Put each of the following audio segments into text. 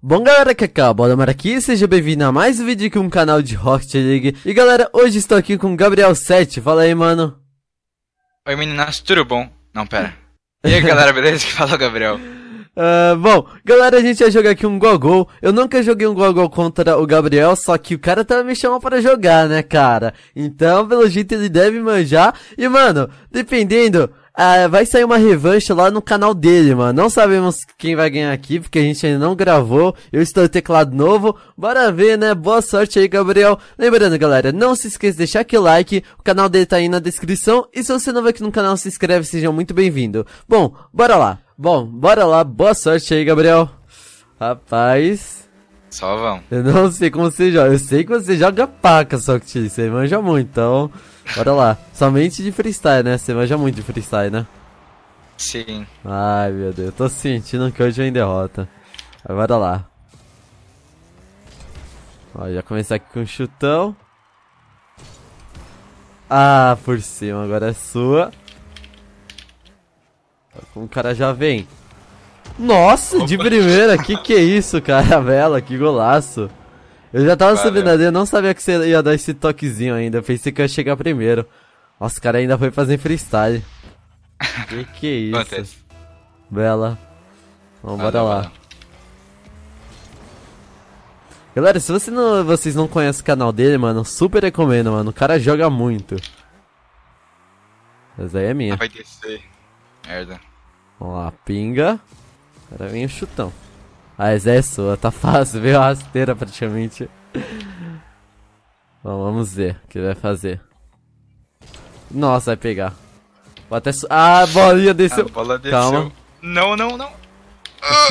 Bom galera, Kaká, é bola aqui, seja bem-vindo a mais um vídeo aqui no canal de Rocket League E galera, hoje estou aqui com o Gabriel7, fala aí mano Oi meninas, tudo bom? Não, pera E aí galera, beleza? Que fala Gabriel uh, bom, galera, a gente vai jogar aqui um Gogol. Eu nunca joguei um Gogol contra o Gabriel, só que o cara tá me chamando para jogar, né, cara? Então, pelo jeito, ele deve manjar. E, mano, dependendo, ah, vai sair uma revanche lá no canal dele, mano. Não sabemos quem vai ganhar aqui, porque a gente ainda não gravou. Eu estou no teclado novo. Bora ver, né? Boa sorte aí, Gabriel. Lembrando, galera, não se esqueça de deixar aquele like. O canal dele tá aí na descrição. E se você não vai aqui no canal, se inscreve. Seja muito bem-vindo. Bom, bora lá. Bom, bora lá. Boa sorte aí, Gabriel. Rapaz... Só vão. Eu não sei como você joga. Eu sei que você joga paca, só que você manja muito, então... Bora lá. Somente de freestyle, né? Você manja muito de freestyle, né? Sim. Ai, meu Deus. Eu tô sentindo que hoje vem derrota. Agora lá. Ó, já começar aqui com um chutão. Ah, por cima. Agora é sua. Como o cara já vem. Nossa, Opa. de primeira. Que que é isso, cara? Vela, que golaço. Eu já tava sabendo, subindo eu não sabia que você ia dar esse toquezinho ainda. Eu pensei que eu ia chegar primeiro. Nossa, o cara ainda foi fazer freestyle. que que é isso? Acontece. Bela. Vamos, bora lá. Galera, se você não, vocês não conhecem o canal dele, mano, super recomendo, mano. O cara joga muito. Mas aí é minha. vai descer. Merda. Vamos lá, pinga. Agora vem o chutão. Ah, mas é sua, tá fácil, veio a rasteira praticamente. Bom, vamos ver o que ele vai fazer. Nossa, vai pegar. Vou até su ah, a bolinha desceu. A bola desceu. Calma. Não, não, não. Ah.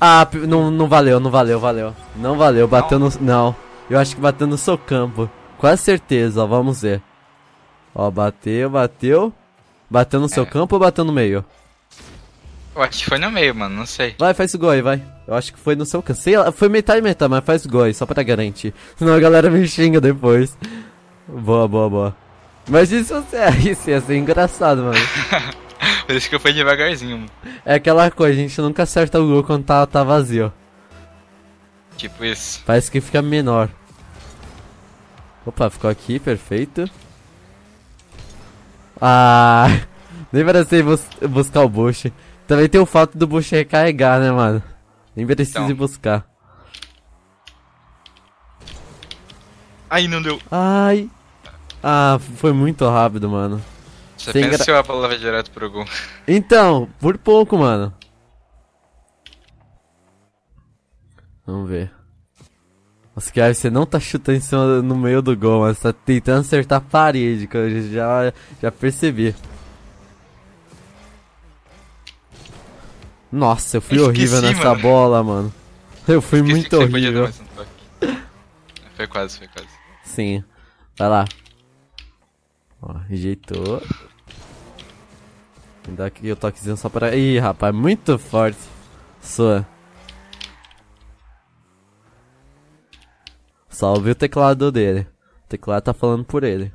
Ah, não, não valeu, não valeu, valeu. Não valeu, bateu não. no... Não, eu acho que bateu no seu campo. Quase certeza, ó, vamos ver. Ó, bateu, bateu. Bateu no é. seu campo ou bateu no meio? Eu acho que foi no meio, mano, não sei. Vai, faz o aí, vai. Eu acho que foi no seu lá, Foi metade metade, mas faz o aí, só pra garantir. Senão a galera me xinga depois. Boa, boa, boa. Mas isso, é, isso ia ser engraçado, mano. Por isso que eu fui devagarzinho, mano. É aquela coisa, a gente nunca acerta o gol quando tá, tá vazio. Tipo isso. Parece que fica menor. Opa, ficou aqui, perfeito. Ah, nem parecei bus buscar o Bush. Também tem o fato do bucho recarregar, né, mano? Nem precisa então. ir buscar. Ai, não deu. Ai. Ah, foi muito rápido, mano. Você Sem pensa gra... a palavra direto pro gol. Então, por pouco, mano. Vamos ver. Oscar, você não tá chutando em cima no meio do gol, mas tá tentando acertar a parede, que eu já, já percebi. Nossa, eu fui eu esqueci, horrível nessa mano. bola, mano. Eu fui esqueci muito horrível. foi quase, foi quase. Sim. Vai lá. Ó, rejeitou. Me dá aqui o toquezinho só para. Ih, rapaz, muito forte. Sua. Só ouvi o teclado dele. O teclado tá falando por ele.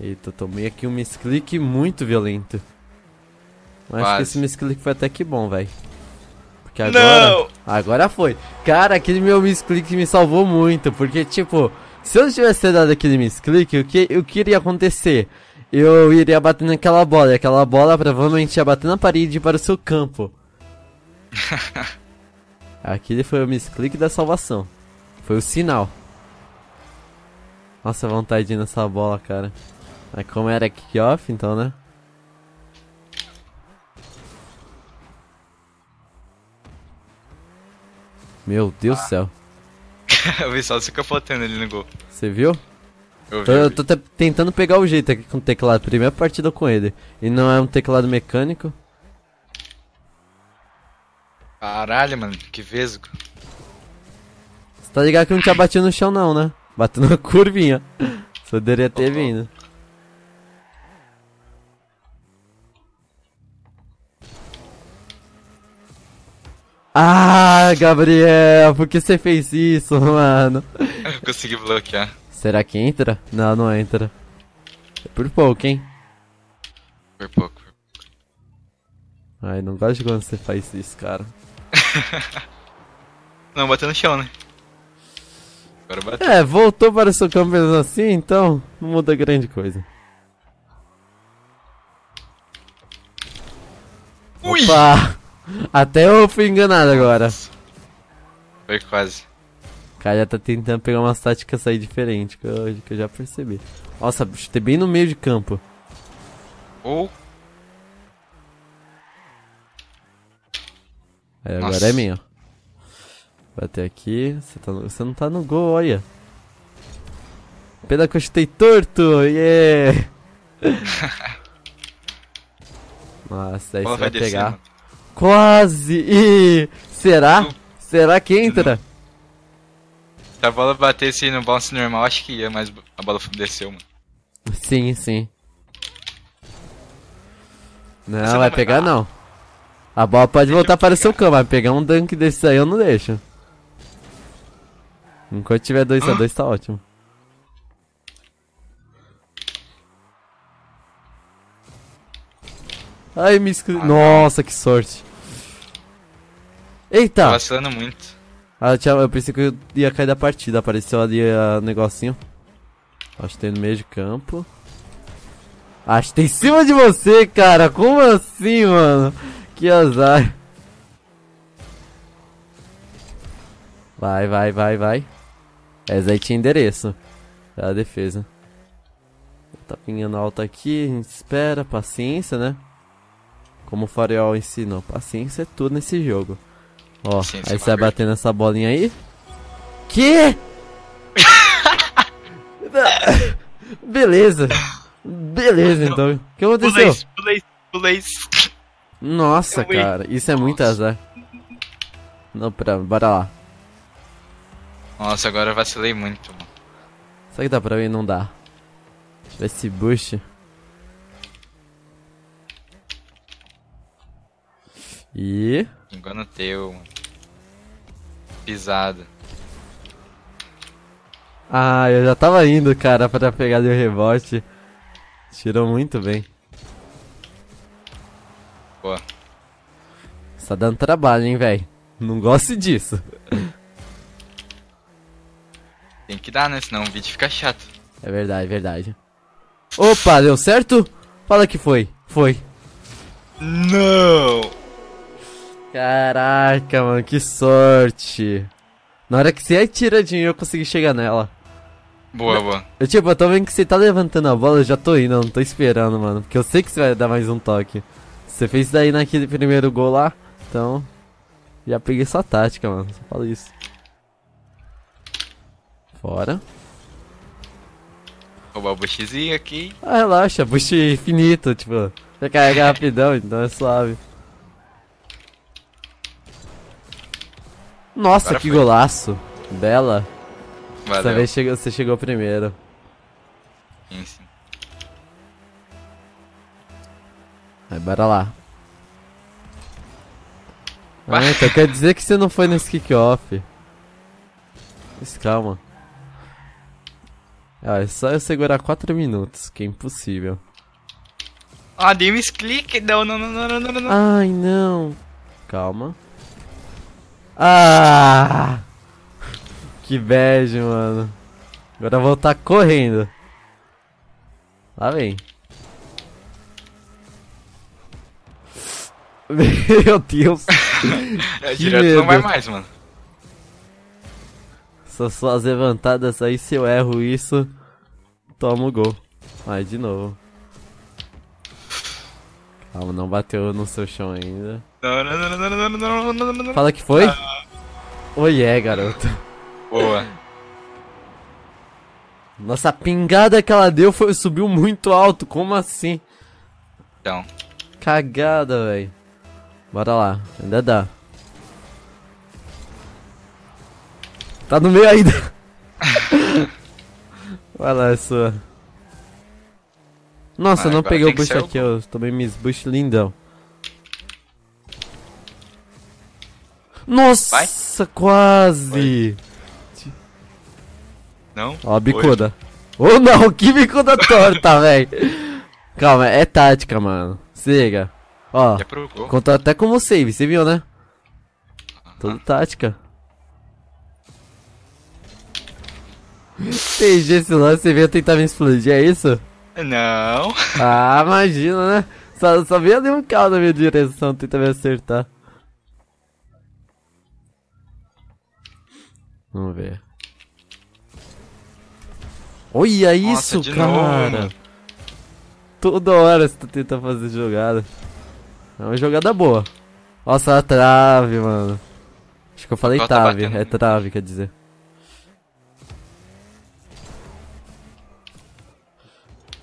Eita, tomei aqui um misclick muito violento. Mas acho que esse misclick foi até que bom, velho. Porque agora. Não! Agora foi. Cara, aquele meu misclick me salvou muito. Porque, tipo, se eu tivesse dado aquele misclick, o que, o que iria acontecer? Eu iria bater naquela bola. E aquela bola provavelmente ia bater na parede para o seu campo. aquele foi o misclick da salvação. Foi o sinal. Nossa, vontade nessa bola, cara. Mas como era kickoff então, né? Meu Deus do ah. céu. eu vi só você capotando ele no gol. Você viu? Eu, vi, tô, eu tô tentando pegar o jeito aqui com o teclado. Primeira partida com ele. E não é um teclado mecânico. Caralho, mano, que vesgo. Você tá ligado que eu não tinha batido no chão não, né? batendo na curvinha. Só deveria ter vindo. Ah, Gabriel, por que você fez isso, mano? Eu consegui bloquear. Será que entra? Não, não entra. É por pouco, hein? Por pouco, por pouco. Ai, não gosto de quando você faz isso, cara. não, bateu no chão, né? Agora bateu. É, voltou para o seu campeão assim, então não muda grande coisa. Ui! Opa! Até eu fui enganado agora. Foi quase. O cara já tá tentando pegar umas táticas aí diferentes, que eu, que eu já percebi. Nossa, chutei bem no meio de campo. Ou. Oh. É, agora Nossa. é minha. Bater aqui. Você, tá no... você não tá no gol, olha. Pena que eu chutei torto! Yeah! Nossa, daí Pô, você vai, vai pegar. Quase! E será? Será que entra? Se a bola batesse no bounce normal, acho que ia, mas a bola desceu, mano. Sim, sim. Não, não vai pegar não. A bola pode voltar para o seu campo, mas pegar um dunk desse aí eu não deixo. Enquanto tiver 2x2 tá ótimo. Ai, me escre... Ah, Nossa, que sorte. Eita! Tô vacilando muito. Ah, eu, tinha, eu pensei que eu ia cair da partida, apareceu ali o uh, ah, negocinho. Acho que tem no meio de campo. Acho que tem em cima de você, cara! Como assim, mano? Que azar. Vai, vai, vai, vai. Essa aí tinha endereço. É a defesa. Tá pingando alta aqui, a gente espera, paciência, né? Como o Farol ensinou, paciência é tudo nesse jogo. Ó, Sim, aí você vai batendo nessa bolinha aí. Que? Beleza. Beleza, então. O que aconteceu? Pulei, pulei, pulei. Nossa, cara. Isso é muito Nossa. azar. Não, pera, bora lá. Nossa, agora eu vacilei muito, mano. Será que dá pra mim? Não dá. Deixa esse boost. E... Engano teu, mano pisada. Ah, eu já tava indo, cara, pra pegar o rebote. Tirou muito bem. Boa. Tá dando trabalho, hein, velho. Não gosto disso. Tem que dar, né? Senão o vídeo fica chato. É verdade, verdade. Opa, deu certo? Fala que foi. Foi. Não! Caraca, mano, que sorte. Na hora que você atira de mim, eu consegui chegar nela. Boa, boa. Eu, tipo, eu tô vendo que você tá levantando a bola, eu já tô indo, eu não tô esperando, mano. Porque eu sei que você vai dar mais um toque. Você fez isso daí naquele primeiro gol lá, então... Já peguei sua tática, mano. Só fala isso. Fora. Roubar o bushzinho aqui. Ah, relaxa, bush infinito, tipo. Você carrega rapidão, então é suave. Nossa, Agora que foi. golaço. Bela. Valeu. Dessa vez chegou, você chegou primeiro. Sim, sim. Aí, bora lá. Ah, então quer dizer que você não foi nesse kickoff. Mas calma. Ah, é só eu segurar 4 minutos, que é impossível. Ah, dei um clique. Não, não, não, não, não, não. Ai, não. Calma. Ah! Que bad, mano. Agora eu vou estar tá correndo. Lá vem. Meu Deus. é, direto medo. não vai mais, mano. Só suas levantadas aí, se eu erro isso, tomo o gol. Mas de novo. Calma, não bateu no seu chão ainda. Fala que foi? Ah. Oi, é, garoto. Boa. Nossa, a pingada que ela deu foi, subiu muito alto, como assim? Então. Cagada, velho. Bora lá, ainda dá. Tá no meio ainda. Vai lá, é sua. Nossa, eu não peguei o bush aqui, eu tomei minhas bush lindão. Nossa, Vai? quase! Não? Ó bicuda. Ou oh, não, que bicuda torta, velho! Calma, é tática, mano. Se liga. Ó, contou até como save, você viu, né? Ah. Tudo então, tática. TG, esse lance você veio tentar me explodir, é isso? Não. Ah, imagina, né? Só, só veio de um carro na minha direção tentar me acertar. Vamos ver. Olha Nossa, isso, cara! Novo. Toda hora você tá tenta fazer jogada. É uma jogada boa. Nossa, a trave, mano. Acho que eu falei tá trave. Tá é trave, quer dizer.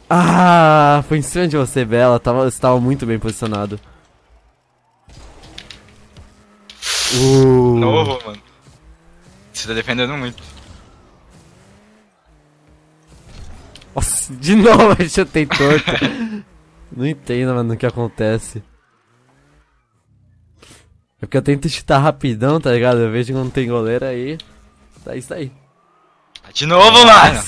Ah, foi em cima de você, Bela. Tava, você tava muito bem posicionado. Uh. Novo, mano. Você tá defendendo muito. Nossa, de novo eu chutei torto. não entendo, mano, o que acontece. É porque eu tento chutar rapidão, tá ligado? Eu vejo que não tem goleiro aí. Tá isso aí. Tá de novo, mano!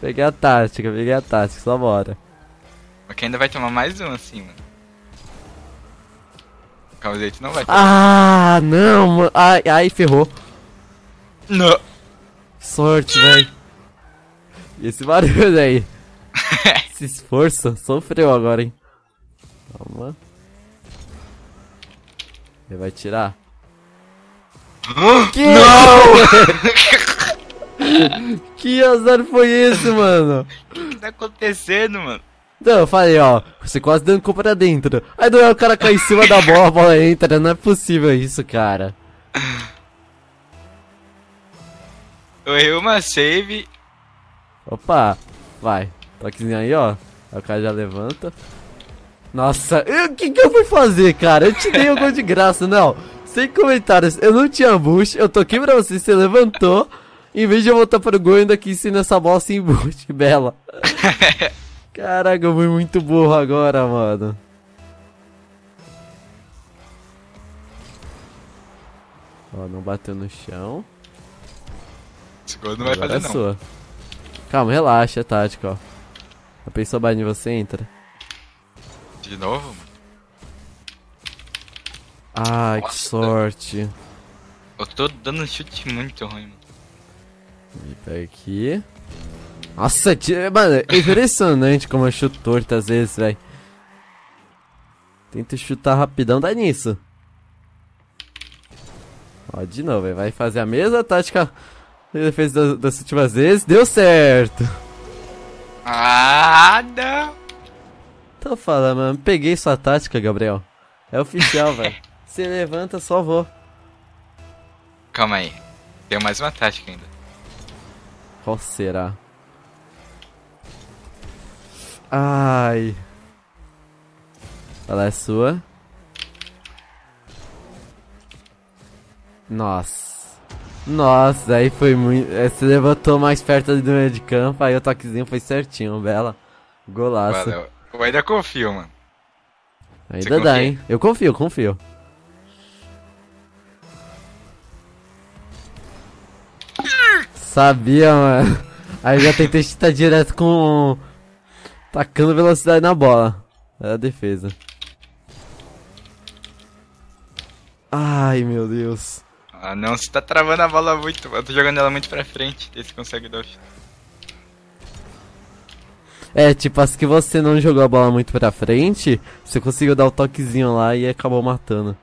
peguei a tática, peguei a tática, só bora. Porque ainda vai tomar mais um assim, mano. Causete não vai ter. Ah, não, mano. Ai, ai, ferrou. Não. Sorte, velho. E esse barulho aí? esse esforço sofreu agora, hein? Calma. Ele vai tirar. que? Não! que azar foi esse, mano? O que tá acontecendo, mano? Não, eu falei, ó, você quase dando cu pra dentro. Aí não é o cara cai em cima da bola, a bola entra, não é possível isso, cara. Eu errei uma save. Opa, vai. Toquezinho aí, ó. Aí o cara já levanta. Nossa, o que que eu fui fazer, cara? Eu te dei um gol de graça, não. Sem comentários, eu não tinha boost, eu toquei pra você, você levantou. Em vez de eu voltar pro gol, ainda aqui ensina nessa bola sem boost, bela. Caraca, eu fui muito burro agora, mano. Ó, não bateu no chão. Esse gol não vai fazer, é não. Sua. Calma, relaxa, é tático, ó. A pessoa bate em você entra. De novo? Ai, Nossa, que sorte. Eu tô dando um chute muito ruim, mano. E tá aqui. Nossa, tira, mano, é impressionante como eu chuto torto às vezes, velho. Tento chutar rapidão, dá nisso. Ó, de novo, véio. vai fazer a mesma tática que ele fez das, das últimas vezes. Deu certo. Ah, não. Tô então falando, mano. Peguei sua tática, Gabriel. É oficial, velho. Se levanta, só vou. Calma aí. Tem mais uma tática ainda. Qual será? Ai. Ela é sua. Nossa. Nossa, aí foi muito... Eh, você levantou mais perto do meio de campo, aí o toquezinho foi certinho, bela. Golaço. Valeu. Eu ainda confio, mano. Ainda Você dá, confia? hein? Eu confio, confio. Sabia, mano. Aí já tentei chutar direto com Tacando velocidade na bola. É a defesa. Ai, meu Deus. Ah, não, você tá travando a bola muito. Eu tô jogando ela muito pra frente. Esse consegue dar o chute. É, tipo, assim que você não jogou a bola muito pra frente, você conseguiu dar o toquezinho lá e acabou matando.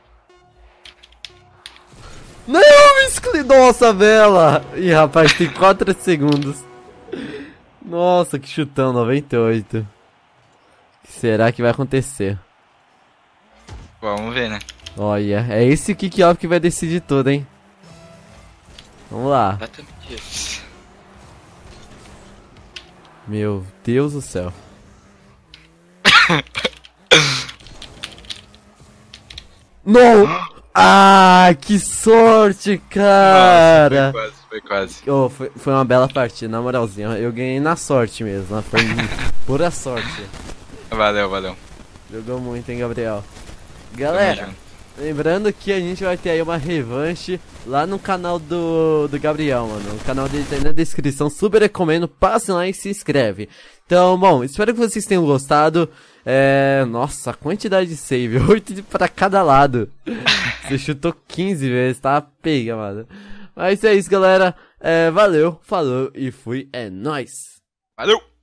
Não, Nossa, vela! Ih, rapaz, tem 4 segundos. Nossa, que chutão, 98. O que será que vai acontecer? Vamos ver, né? Olha, é esse kick-off que vai decidir tudo, hein? Vamos lá. Meu Deus do céu. Não! Ah, que sorte, cara! Nossa, foi quase, foi quase. Oh, foi, foi uma bela partida, na moralzinha. Eu ganhei na sorte mesmo, né? foi pura sorte. Valeu, valeu. Jogou muito, hein, Gabriel? Galera, lembrando que a gente vai ter aí uma revanche lá no canal do, do Gabriel, mano. O canal dele tá aí na descrição, super recomendo, passe lá e se inscreve. Então, bom, espero que vocês tenham gostado. É... Nossa, quantidade de save, 8 pra cada lado. Você chutou 15 vezes, tá pega, mano. Mas é isso, galera. É, valeu, falou e fui. É nóis. Valeu!